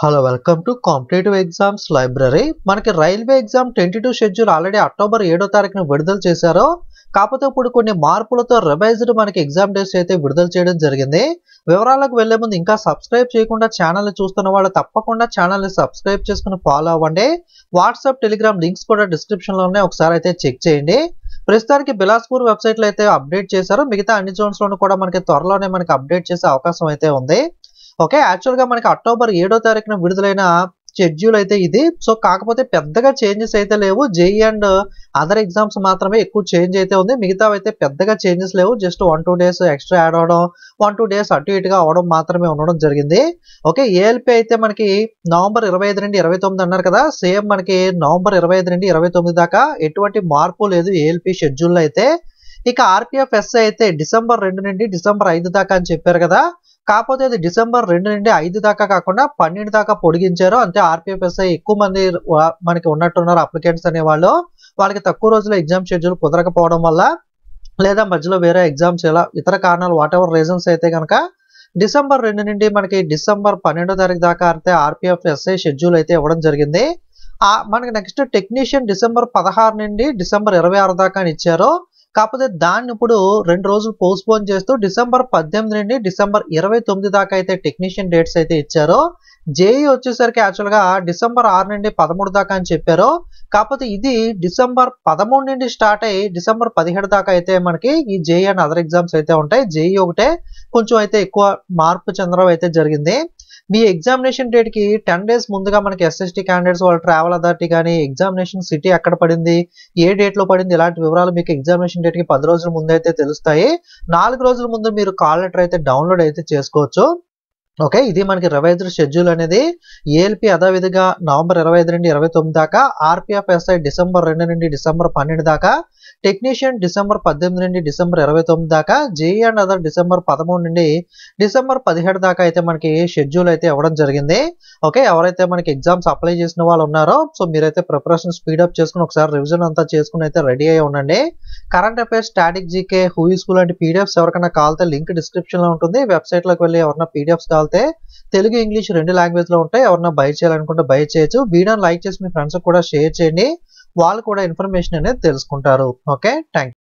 hello welcome to competitive exams library మనకి railway exam twenty two schedule already October ఏడో తారీఖున విడుదల చేశారు కాకపోతే ఇప్పుడు కొన్ని మార్పులతో రివైజ్డ్ మనకి ఎగ్జామ్ డేస్ అయితే విడుదల చేయడం జరిగింది వివరాలకు వెళ్లే ముందు ఇంకా సబ్స్క్రైబ్ చేయకుండా ఛానల్ని చూస్తున్న వాళ్ళు తప్పకుండా ఛానల్ని సబ్స్క్రైబ్ చేసుకుని ఫాలో అవ్వండి వాట్సాప్ టెలిగ్రామ్ లింక్స్ కూడా డిస్క్రిప్షన్లో ఉన్నాయి ఒకసారి అయితే చెక్ చేయండి ప్రస్తుతానికి బిలాస్పూర్ వెబ్సైట్లో అయితే అప్డేట్ చేశారు మిగతా అన్ని జోన్స్లోనూ కూడా మనకి త్వరలోనే మనకి అప్డేట్ చేసే అవకాశం అయితే ఉంది ఓకే యాక్చువల్ గా మనకి అక్టోబర్ ఏడో తారీఖున విడుదలైన షెడ్యూల్ అయితే ఇది సో కాకపోతే పెద్దగా చేంజెస్ అయితే లేవు జేఈ అండ్ అదర్ ఎగ్జామ్స్ మాత్రమే ఎక్కువ చేంజ్ అయితే ఉంది మిగతా అయితే పెద్దగా చేంజెస్ లేవు just one two days extra add అవడం వన్ టూ డేస్ అటు ఇటుగా అవడం మాత్రమే ఉండడం జరిగింది ఓకే ఏఎల్పి అయితే మనకి నవంబర్ ఇరవై ఐదు నుండి ఇరవై తొమ్మిది అన్నారు కదా సేమ్ మనకి నవంబర్ ఇరవై ఐదు నుండి ఇరవై తొమ్మిది దాకా ఎటువంటి మార్పు లేదు ఏఎల్పి షెడ్యూల్ అయితే ఇక ఆర్పిఎఫ్ ఎస్ఐ అయితే డిసెంబర్ రెండు నుండి డిసెంబర్ ఐదు దాకా అని చెప్పారు కదా కాకపోతే అది డిసెంబర్ రెండు నుండి ఐదు దాకా కాకుండా పన్నెండు దాకా పొడిగించారు అంటే ఆర్పిఎఫ్ ఎస్ఐ ఎక్కువ మంది మనకి ఉన్నట్టున్నారు అప్లికెంట్స్ అనేవాళ్ళు వాళ్ళకి తక్కువ రోజుల్లో ఎగ్జామ్ షెడ్యూల్ కుదరకపోవడం వల్ల లేదా మధ్యలో వేరే ఎగ్జామ్స్ ఇలా ఇతర కారణాలు వాట్ ఎవర్ రీజన్స్ అయితే కనుక డిసెంబర్ రెండు నుండి మనకి డిసెంబర్ పన్నెండో తారీఖు దాకా అయితే ఆర్పిఎఫ్ ఎస్ఐ షెడ్యూల్ అయితే ఇవ్వడం జరిగింది మనకి నెక్స్ట్ టెక్నీషియన్ డిసెంబర్ పదహారు నుండి డిసెంబర్ ఇరవై ఆరు దాకా ఇచ్చారు కాకపోతే దాన్ని ఇప్పుడు రెండు రోజులు పోస్ట్పోన్ చేస్తూ డిసెంబర్ పద్దెనిమిది నుండి డిసెంబర్ ఇరవై తొమ్మిది దాకా అయితే టెక్నీషియన్ డేట్స్ అయితే ఇచ్చారు జేఈ వచ్చేసరికి యాక్చువల్గా డిసెంబర్ ఆరు నుండి పదమూడు దాకా అని చెప్పారు కాకపోతే ఇది డిసెంబర్ పదమూడు నుండి స్టార్ట్ అయ్యి డిసెంబర్ పదిహేడు దాకా అయితే మనకి ఈ జేఈ అండ్ అదర్ ఎగ్జామ్స్ అయితే ఉంటాయి జేఈ ఒకటే కొంచెం అయితే ఎక్కువ మార్పు చెందడం అయితే జరిగింది మీ ఎగ్జామినేషన్ డేట్కి టెన్ డేస్ ముందుగా మనకి ఎస్ఎస్టీ క్యాండిడేట్స్ వాళ్ళ ట్రావెల్ అథారిటీ కానీ ఎగ్జామినేషన్ సిటీ ఎక్కడ పడింది ఏ డేట్లో పడింది ఇలాంటి వివరాలు మీకు ఎగ్జామినేషన్ డేట్కి పది రోజుల ముందు అయితే తెలుస్తాయి నాలుగు రోజుల ముందు మీరు కాల్ లెటర్ అయితే డౌన్లోడ్ అయితే చేసుకోవచ్చు ఓకే ఇది మనకి ఐదు షెడ్యూల్ అనేది ఏఎల్పి అదేవిధంగా నవంబర్ ఇరవై ఐదు నుండి ఇరవై తొమ్మిది దాకా ఆర్పిఎఫ్ ఎస్ఐ డిసెంబర్ రెండు నుండి డిసెంబర్ పన్నెండు దాకా టెక్నీషియన్ డిసెంబర్ పద్దెనిమిది నుండి డిసెంబర్ ఇరవై తొమ్మిది దాకా జేఈ అండ్ అదర్ డిసెంబర్ పదమూడు నుండి డిసెంబర్ పదిహేడు దాకా అయితే మనకి షెడ్యూల్ అయితే ఇవ్వడం జరిగింది ఓకే ఎవరైతే మనకి ఎగ్జామ్స్ అప్లై చేసిన వాళ్ళు ఉన్నారో సో మీరైతే ప్రిపరేషన్ స్పీడప్ చేసుకుని ఒకసారి రివిజన్ అంతా చేసుకుని అయితే రెడీ అయ్యి ఉండండి కరెంట్ అఫైర్స్ స్టాటిక్ జీకే హూ స్కూల్ లాంటి పీడిఎఫ్స్ ఎవరికైనా కాల్తే లింక్ డిస్క్రిప్షన్లో ఉంటుంది వెబ్సైట్లోకి వెళ్ళి ఎవరైనా పీడిఎఫ్స్ కావాలి వెళ్తే తెలుగు ఇంగ్లీష్ రెండు లాంగ్వేజ్ లో ఉంటాయి ఎవరన్నా బై చేయాలనుకుంటే బై చేయొచ్చు వీడియోని లైక్ చేసి మీ ఫ్రెండ్స్ కూడా షేర్ చేయండి వాళ్ళు కూడా ఇన్ఫర్మేషన్ అనేది తెలుసుకుంటారు ఓకే థ్యాంక్